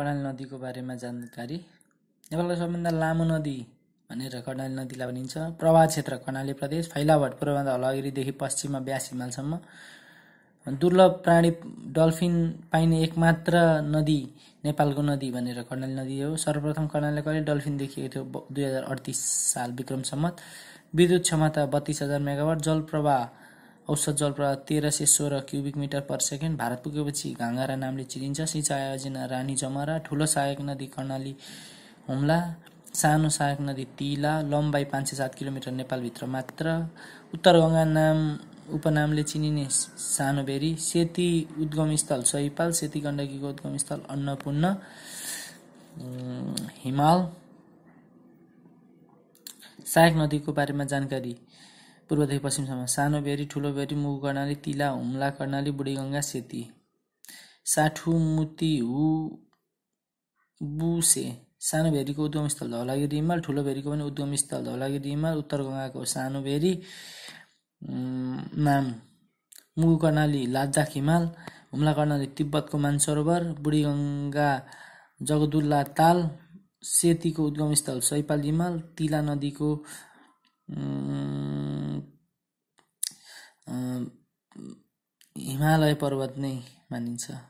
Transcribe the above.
कर्णाली नदीको बारेमा जानकारी नेपालको सबभन्दा लामो नदी भनेर कर्णाली नदीलाई भनिन्छ प्रवाह क्षेत्र कर्णाली प्रदेश फैलावट पूर्वभन्दा हलगिरीदेखि पश्चिममा ब्यास हिमालसम्म दुर्लभ प्राणी डल्फिन पाइने एकमात्र नदी नेपालको नदी भनेर कर्णाली नदी हो सर्वप्रथम कर्णाली कहिले डल्फिन देखिएको थियो दुई हजार अडतिस साल विक्रम सम्मत विद्युत क्षमता बत्तिस हजार मेगावाट जल प्रवाह औसत जलप्रवाह तेह्र सय सोह्र cubic metre per second Bharat पुगेपछि घाँगारा नामले चिनिन्छ सिँचाइ आयोजना रानी जमरा ठुलो सहायक नदी कर्णाली हुम्ला सानो सहायक नदी तिला लम्बाइ पाँच सय सात किलोमिटर नेपालभित्र मात्र उत्तर गङ्गा नाम उपनामले चिनिने सानो भेरी सेती उद्गम स्थल सहीपाल सेती गण्डकीको उद्गम स्थल अन्नपूर्ण हिमाल सहायक नदीको बारेमा जानकारी पूर्वदेखि पश्चिमसम्म सानो बेरी ठुलो बेरी मुगु कर्णाली तिला हुम्ला कर्णाली बुढीगङ्गा सेती साठु साठुमुती हु बुसे सानो भेरीको स्थल धौलागिरी हिमाल ठुलो भेरीको पनि स्थल धौलागिरी हिमाल उत्तर गङ्गाको सानो भेरी नाम मुगु कर्णाली लाद्दाख हिमाल हुम्ला कर्णाली तिब्बतको मानसरोवर बुढी गङ्गा जगदुल्ला ताल सेतीको उद्गम स्थल सैपाल हिमाल तिला नदीको हिमालय पर्वत नै मानिन्छ